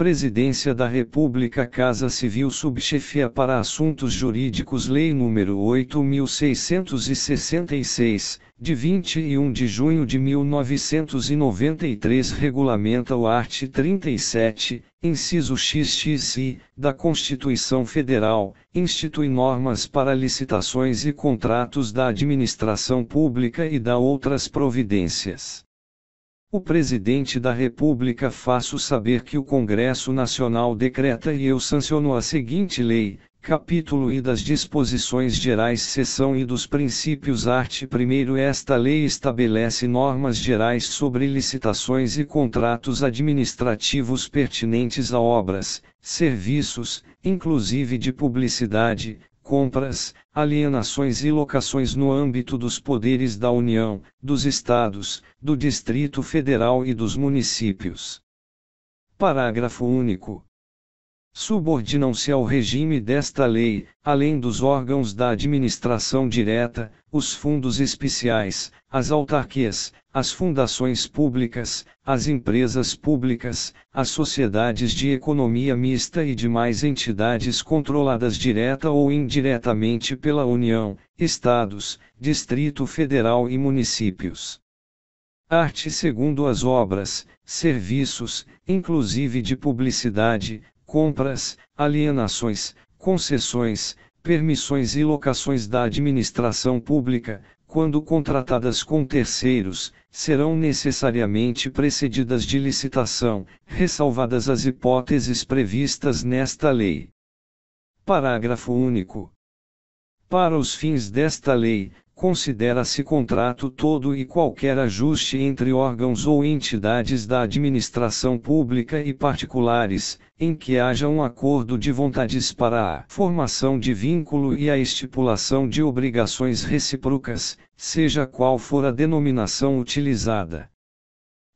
Presidência da República Casa Civil Subchefia para Assuntos Jurídicos Lei nº 8666, de 21 de junho de 1993 regulamenta o art. 37, inciso XXI, da Constituição Federal, institui normas para licitações e contratos da administração pública e dá outras providências. O presidente da República faço saber que o Congresso Nacional decreta e eu sanciono a seguinte lei, capítulo e das disposições gerais seção e dos princípios art. 1 Esta lei estabelece normas gerais sobre licitações e contratos administrativos pertinentes a obras, serviços, inclusive de publicidade, compras, alienações e locações no âmbito dos poderes da União, dos Estados, do Distrito Federal e dos municípios. Parágrafo único subordinam-se ao regime desta lei, além dos órgãos da administração direta, os fundos especiais, as autarquias, as fundações públicas, as empresas públicas, as sociedades de economia mista e demais entidades controladas direta ou indiretamente pela União, Estados, Distrito Federal e municípios arte segundo as obras, serviços, inclusive de publicidade, compras, alienações, concessões, permissões e locações da administração pública, quando contratadas com terceiros, serão necessariamente precedidas de licitação, ressalvadas as hipóteses previstas nesta lei. Parágrafo único. Para os fins desta lei, considera-se contrato todo e qualquer ajuste entre órgãos ou entidades da administração pública e particulares, em que haja um acordo de vontades para a formação de vínculo e a estipulação de obrigações recíprocas, seja qual for a denominação utilizada.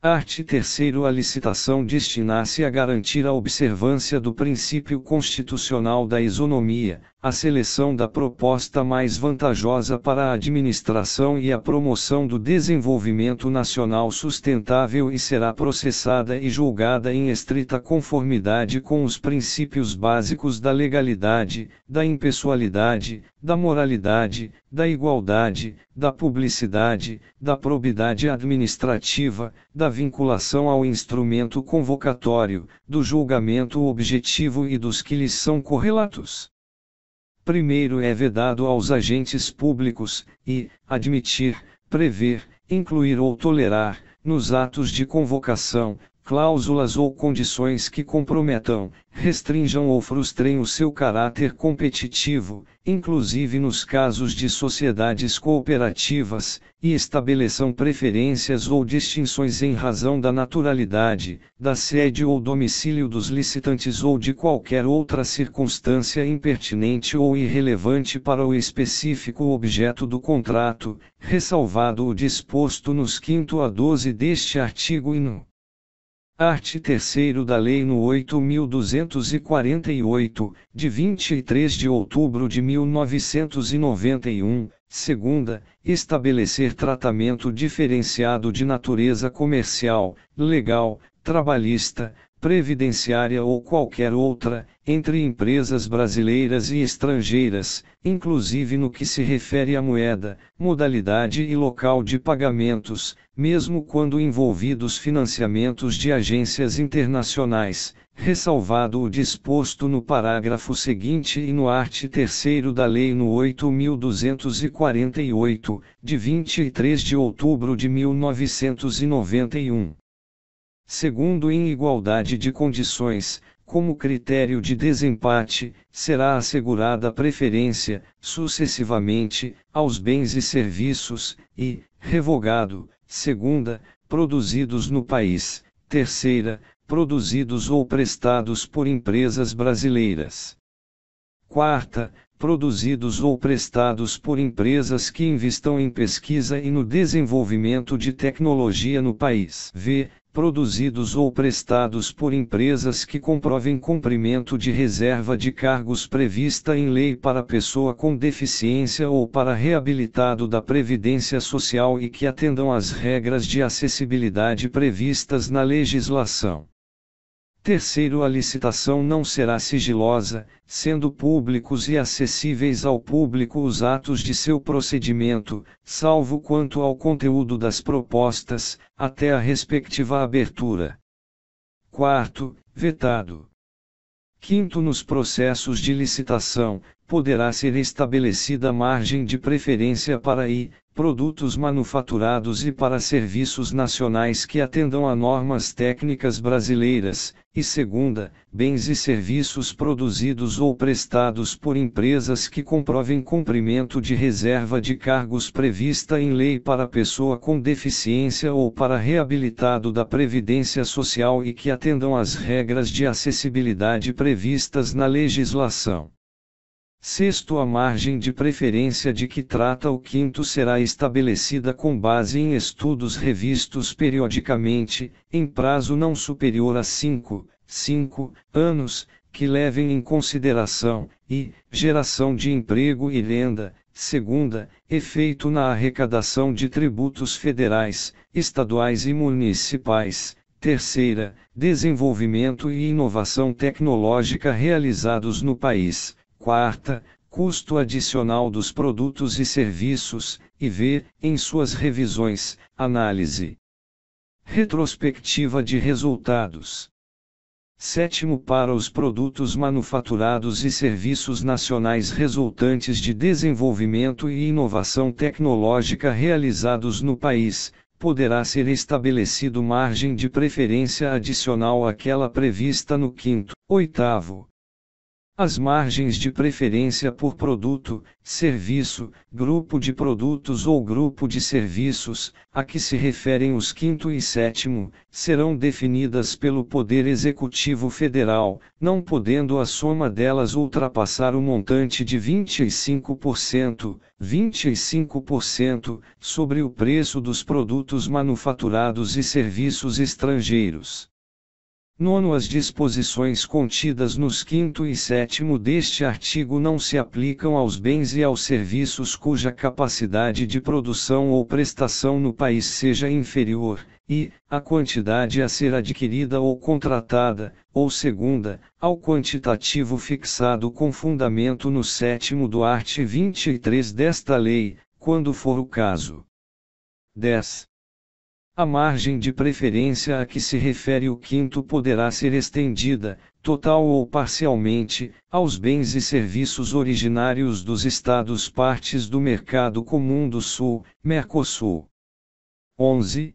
Art. 3 A licitação destinasse a garantir a observância do princípio constitucional da isonomia, a seleção da proposta mais vantajosa para a administração e a promoção do desenvolvimento nacional sustentável e será processada e julgada em estrita conformidade com os princípios básicos da legalidade, da impessoalidade, da moralidade, da igualdade, da publicidade, da probidade administrativa, da vinculação ao instrumento convocatório, do julgamento objetivo e dos que lhes são correlatos primeiro é vedado aos agentes públicos, e, admitir, prever, incluir ou tolerar, nos atos de convocação, cláusulas ou condições que comprometam, restringam ou frustrem o seu caráter competitivo, inclusive nos casos de sociedades cooperativas, e estabeleçam preferências ou distinções em razão da naturalidade, da sede ou domicílio dos licitantes ou de qualquer outra circunstância impertinente ou irrelevante para o específico objeto do contrato, ressalvado o disposto nos 5 a 12 deste artigo e no Art 3 da Lei no 8248, de 23 de outubro de 1991, segunda, estabelecer tratamento diferenciado de natureza comercial, legal, trabalhista, previdenciária ou qualquer outra, entre empresas brasileiras e estrangeiras, inclusive no que se refere à moeda, modalidade e local de pagamentos, mesmo quando envolvidos financiamentos de agências internacionais, ressalvado o disposto no parágrafo seguinte e no art. 3 da Lei no 8.248, de 23 de outubro de 1991 segundo em igualdade de condições, como critério de desempate, será assegurada preferência, sucessivamente, aos bens e serviços, e, revogado, segunda, produzidos no país, terceira, produzidos ou prestados por empresas brasileiras. Quarta, produzidos ou prestados por empresas que investam em pesquisa e no desenvolvimento de tecnologia no país. V produzidos ou prestados por empresas que comprovem cumprimento de reserva de cargos prevista em lei para pessoa com deficiência ou para reabilitado da Previdência Social e que atendam às regras de acessibilidade previstas na legislação. Terceiro, a licitação não será sigilosa, sendo públicos e acessíveis ao público os atos de seu procedimento, salvo quanto ao conteúdo das propostas, até a respectiva abertura. Quarto, vetado. Quinto, nos processos de licitação, poderá ser estabelecida margem de preferência para I, produtos manufaturados e para serviços nacionais que atendam a normas técnicas brasileiras, e segunda, bens e serviços produzidos ou prestados por empresas que comprovem cumprimento de reserva de cargos prevista em lei para pessoa com deficiência ou para reabilitado da Previdência Social e que atendam às regras de acessibilidade previstas na legislação. Sexto, a margem de preferência de que trata o quinto será estabelecida com base em estudos revistos periodicamente, em prazo não superior a 5, 5 anos, que levem em consideração e geração de emprego e renda, segunda, efeito na arrecadação de tributos federais, estaduais e municipais. Terceira, desenvolvimento e inovação tecnológica realizados no país. Quarta, custo adicional dos produtos e serviços, e ver, em suas revisões, análise retrospectiva de resultados. Sétimo, para os produtos manufaturados e serviços nacionais resultantes de desenvolvimento e inovação tecnológica realizados no país, poderá ser estabelecido margem de preferência adicional àquela prevista no quinto, oitavo, as margens de preferência por produto, serviço, grupo de produtos ou grupo de serviços, a que se referem os quinto e sétimo, serão definidas pelo Poder Executivo Federal, não podendo a soma delas ultrapassar o montante de 25%, 25% sobre o preço dos produtos manufaturados e serviços estrangeiros. Nono as disposições contidas nos quinto e sétimo deste artigo não se aplicam aos bens e aos serviços cuja capacidade de produção ou prestação no país seja inferior, e, a quantidade a ser adquirida ou contratada, ou segunda, ao quantitativo fixado com fundamento no sétimo do art. 23 desta lei, quando for o caso. 10. A margem de preferência a que se refere o quinto poderá ser estendida, total ou parcialmente, aos bens e serviços originários dos Estados partes do Mercado Comum do Sul, Mercosul. 11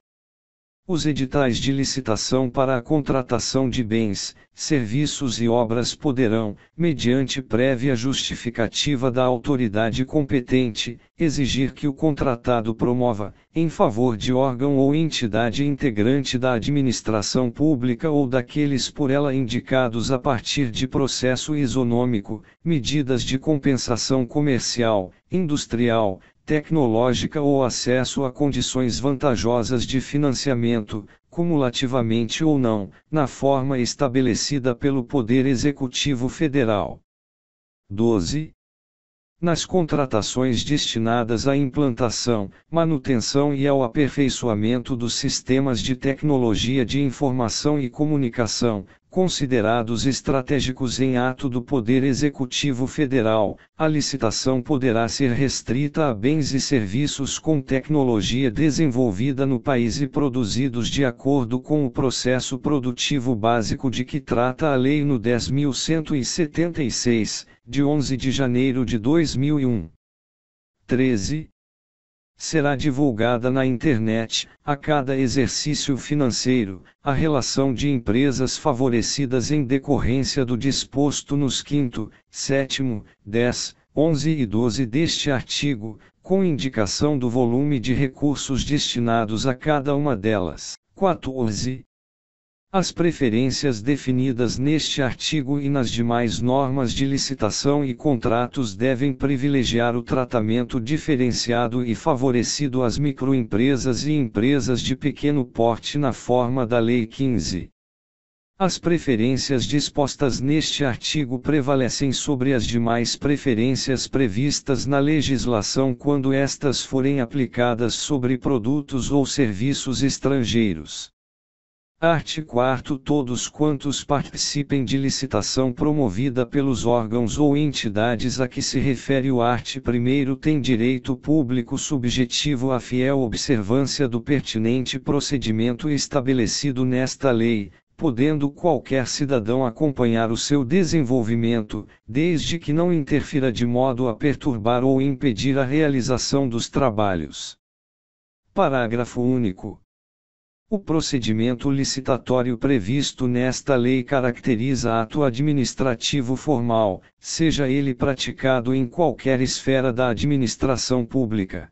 os editais de licitação para a contratação de bens, serviços e obras poderão, mediante prévia justificativa da autoridade competente, exigir que o contratado promova, em favor de órgão ou entidade integrante da administração pública ou daqueles por ela indicados a partir de processo isonômico, medidas de compensação comercial, industrial, tecnológica ou acesso a condições vantajosas de financiamento, cumulativamente ou não, na forma estabelecida pelo Poder Executivo Federal. 12. Nas contratações destinadas à implantação, manutenção e ao aperfeiçoamento dos sistemas de tecnologia de informação e comunicação, considerados estratégicos em ato do Poder Executivo Federal, a licitação poderá ser restrita a bens e serviços com tecnologia desenvolvida no país e produzidos de acordo com o processo produtivo básico de que trata a Lei no 10.176, de 11 de janeiro de 2001. 13 será divulgada na internet, a cada exercício financeiro, a relação de empresas favorecidas em decorrência do disposto nos 5, 7, 10, 11 e 12 deste artigo, com indicação do volume de recursos destinados a cada uma delas. 14 as preferências definidas neste artigo e nas demais normas de licitação e contratos devem privilegiar o tratamento diferenciado e favorecido às microempresas e empresas de pequeno porte na forma da Lei 15. As preferências dispostas neste artigo prevalecem sobre as demais preferências previstas na legislação quando estas forem aplicadas sobre produtos ou serviços estrangeiros. Art. 4 Todos quantos participem de licitação promovida pelos órgãos ou entidades a que se refere o art. 1 têm direito público subjetivo à fiel observância do pertinente procedimento estabelecido nesta lei, podendo qualquer cidadão acompanhar o seu desenvolvimento, desde que não interfira de modo a perturbar ou impedir a realização dos trabalhos. Parágrafo único. O procedimento licitatório previsto nesta lei caracteriza ato administrativo formal, seja ele praticado em qualquer esfera da administração pública.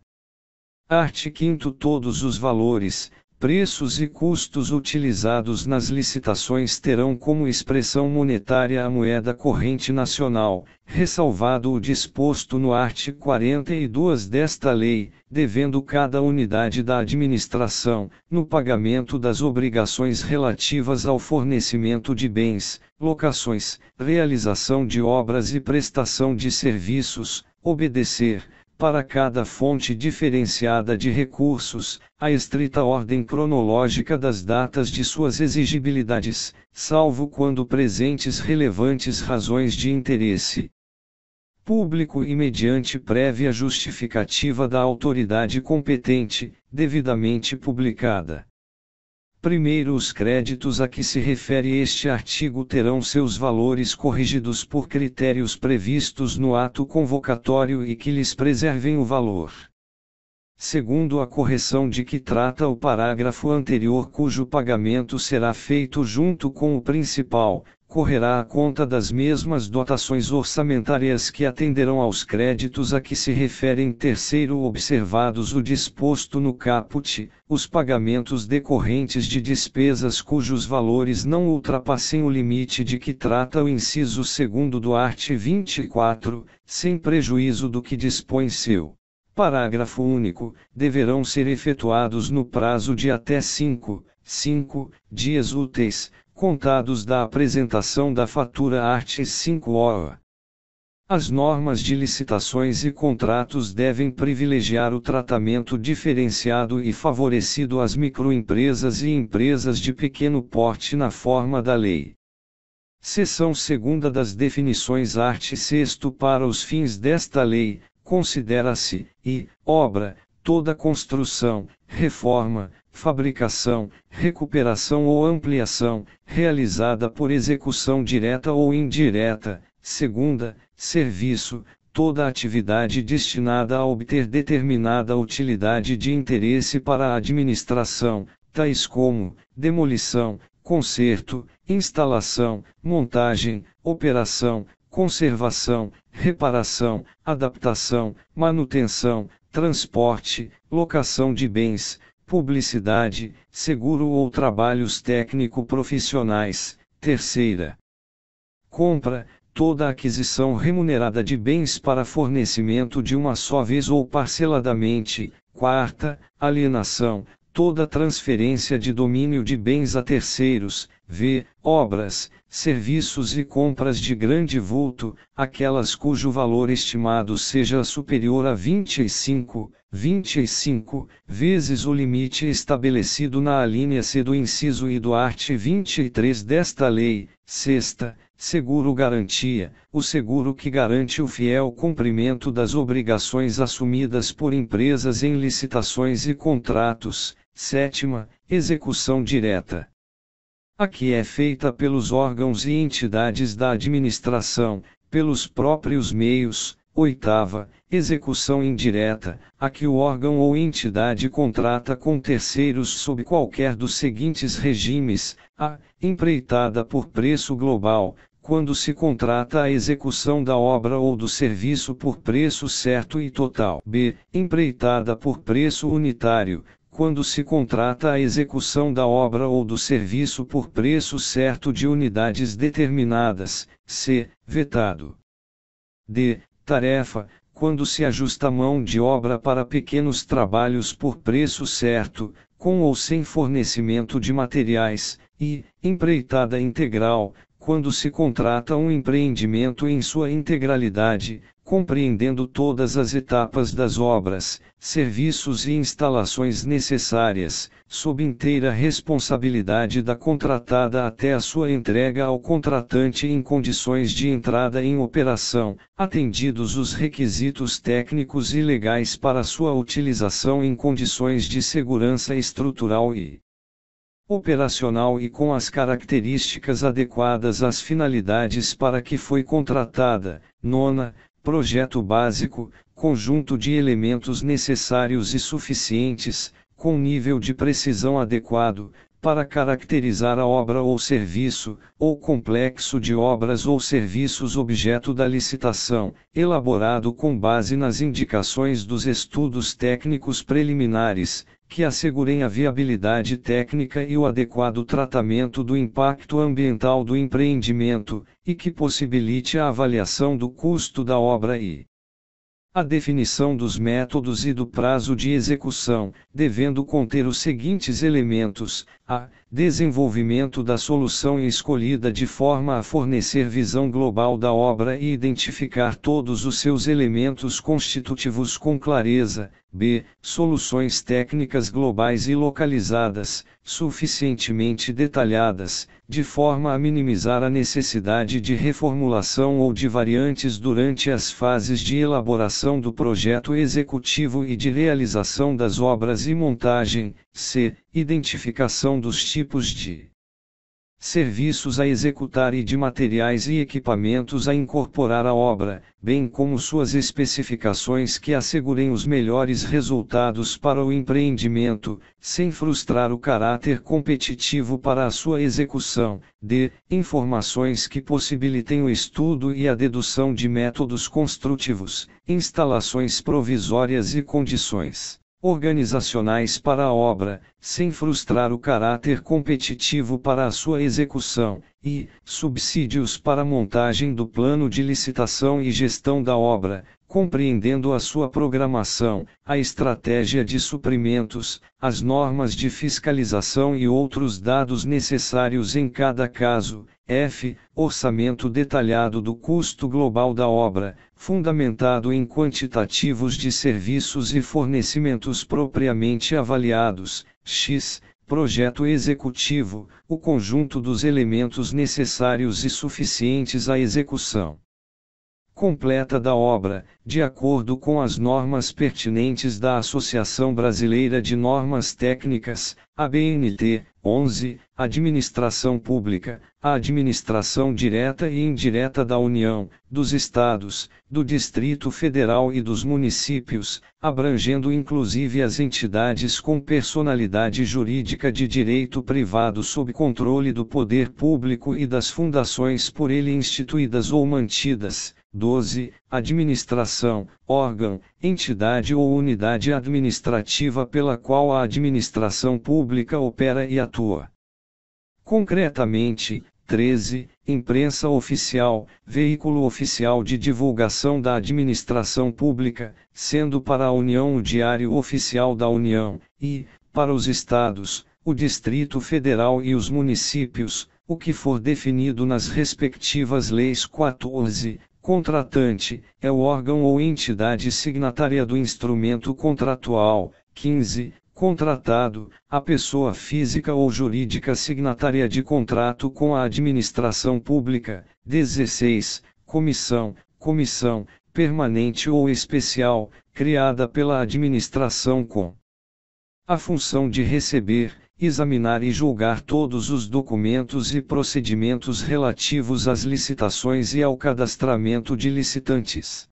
Art. 5 Todos os valores, Preços e custos utilizados nas licitações terão como expressão monetária a moeda corrente nacional, ressalvado o disposto no art. 42 desta lei, devendo cada unidade da administração, no pagamento das obrigações relativas ao fornecimento de bens, locações, realização de obras e prestação de serviços, obedecer, para cada fonte diferenciada de recursos, a estrita ordem cronológica das datas de suas exigibilidades, salvo quando presentes relevantes razões de interesse público e mediante prévia justificativa da autoridade competente, devidamente publicada. Primeiro, os créditos a que se refere este artigo terão seus valores corrigidos por critérios previstos no ato convocatório e que lhes preservem o valor. Segundo, a correção de que trata o parágrafo anterior, cujo pagamento será feito junto com o principal, correrá à conta das mesmas dotações orçamentárias que atenderão aos créditos a que se referem terceiro observados o disposto no caput, os pagamentos decorrentes de despesas cujos valores não ultrapassem o limite de que trata o inciso 2 do art. 24, sem prejuízo do que dispõe seu Parágrafo único, deverão ser efetuados no prazo de até 5, 5 dias úteis, contados da apresentação da fatura art 5 hora. As normas de licitações e contratos devem privilegiar o tratamento diferenciado e favorecido às microempresas e empresas de pequeno porte na forma da lei. Seção 2 das definições art 6 para os fins desta lei, considera-se, e, obra, toda construção, reforma, fabricação, recuperação ou ampliação, realizada por execução direta ou indireta, segunda, serviço, toda atividade destinada a obter determinada utilidade de interesse para a administração, tais como demolição, conserto, instalação, montagem, operação, conservação, reparação, adaptação, manutenção, transporte, locação de bens, publicidade, seguro ou trabalhos técnico-profissionais. Terceira. Compra, toda aquisição remunerada de bens para fornecimento de uma só vez ou parceladamente. Quarta, alienação, toda transferência de domínio de bens a terceiros, v. Obras, serviços e compras de grande vulto, aquelas cujo valor estimado seja superior a 25, 25 vezes o limite estabelecido na alínea C do inciso e do art. 23 desta lei, sexta, seguro garantia, o seguro que garante o fiel cumprimento das obrigações assumidas por empresas em licitações e contratos, sétima, execução direta a que é feita pelos órgãos e entidades da administração, pelos próprios meios, Oitava, execução indireta, a que o órgão ou entidade contrata com terceiros sob qualquer dos seguintes regimes: a. empreitada por preço global, quando se contrata a execução da obra ou do serviço por preço certo e total. b. empreitada por preço unitário, quando se contrata a execução da obra ou do serviço por preço certo de unidades determinadas, c. vetado. d. tarefa, quando se ajusta mão de obra para pequenos trabalhos por preço certo, com ou sem fornecimento de materiais, e, empreitada integral, quando se contrata um empreendimento em sua integralidade, compreendendo todas as etapas das obras, serviços e instalações necessárias, sob inteira responsabilidade da contratada até a sua entrega ao contratante em condições de entrada em operação, atendidos os requisitos técnicos e legais para sua utilização em condições de segurança estrutural e operacional e com as características adequadas às finalidades para que foi contratada. Nona, projeto básico, conjunto de elementos necessários e suficientes, com nível de precisão adequado, para caracterizar a obra ou serviço, ou complexo de obras ou serviços objeto da licitação, elaborado com base nas indicações dos estudos técnicos preliminares, que assegurem a viabilidade técnica e o adequado tratamento do impacto ambiental do empreendimento, e que possibilite a avaliação do custo da obra e a definição dos métodos e do prazo de execução, devendo conter os seguintes elementos: a desenvolvimento da solução escolhida de forma a fornecer visão global da obra e identificar todos os seus elementos constitutivos com clareza. B. Soluções técnicas globais e localizadas, suficientemente detalhadas, de forma a minimizar a necessidade de reformulação ou de variantes durante as fases de elaboração do projeto executivo e de realização das obras e montagem. C. Identificação dos tipos de serviços a executar e de materiais e equipamentos a incorporar à obra, bem como suas especificações que assegurem os melhores resultados para o empreendimento, sem frustrar o caráter competitivo para a sua execução. D. Informações que possibilitem o estudo e a dedução de métodos construtivos, instalações provisórias e condições organizacionais para a obra, sem frustrar o caráter competitivo para a sua execução, e subsídios para a montagem do plano de licitação e gestão da obra, compreendendo a sua programação, a estratégia de suprimentos, as normas de fiscalização e outros dados necessários em cada caso, F. Orçamento detalhado do custo global da obra, fundamentado em quantitativos de serviços e fornecimentos propriamente avaliados. X. Projeto executivo, o conjunto dos elementos necessários e suficientes à execução completa da obra, de acordo com as normas pertinentes da Associação Brasileira de Normas Técnicas, ABNT, 11, Administração Pública, a administração direta e indireta da União, dos Estados, do Distrito Federal e dos municípios, abrangendo inclusive as entidades com personalidade jurídica de direito privado sob controle do poder público e das fundações por ele instituídas ou mantidas 12. Administração, órgão, entidade ou unidade administrativa pela qual a administração pública opera e atua. Concretamente, 13. Imprensa oficial, veículo oficial de divulgação da administração pública, sendo para a União o Diário Oficial da União, e, para os Estados, o Distrito Federal e os municípios, o que for definido nas respectivas leis 14, Contratante é o órgão ou entidade signatária do instrumento contratual. 15. Contratado, a pessoa física ou jurídica signatária de contrato com a administração pública. 16. Comissão, comissão, permanente ou especial, criada pela administração com a função de receber, examinar e julgar todos os documentos e procedimentos relativos às licitações e ao cadastramento de licitantes.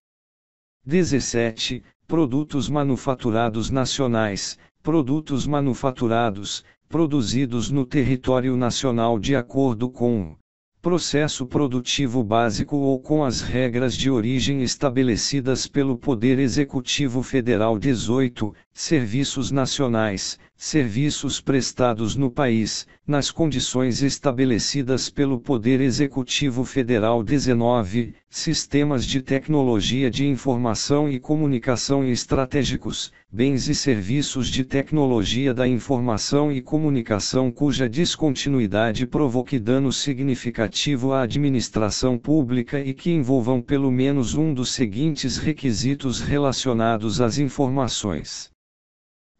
17. Produtos manufaturados nacionais, produtos manufaturados, produzidos no território nacional de acordo com o processo produtivo básico ou com as regras de origem estabelecidas pelo Poder Executivo Federal 18, serviços nacionais, serviços prestados no país, nas condições estabelecidas pelo Poder Executivo Federal 19, sistemas de tecnologia de informação e comunicação estratégicos, bens e serviços de tecnologia da informação e comunicação cuja descontinuidade provoque dano significativo à administração pública e que envolvam pelo menos um dos seguintes requisitos relacionados às informações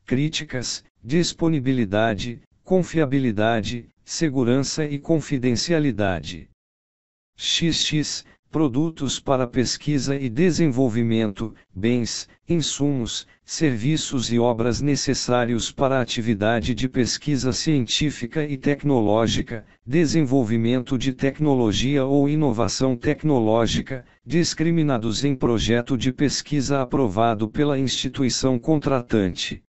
críticas, disponibilidade, confiabilidade, segurança e confidencialidade. XX Produtos para pesquisa e desenvolvimento, bens, insumos, serviços e obras necessários para a atividade de pesquisa científica e tecnológica, desenvolvimento de tecnologia ou inovação tecnológica, discriminados em projeto de pesquisa aprovado pela instituição contratante.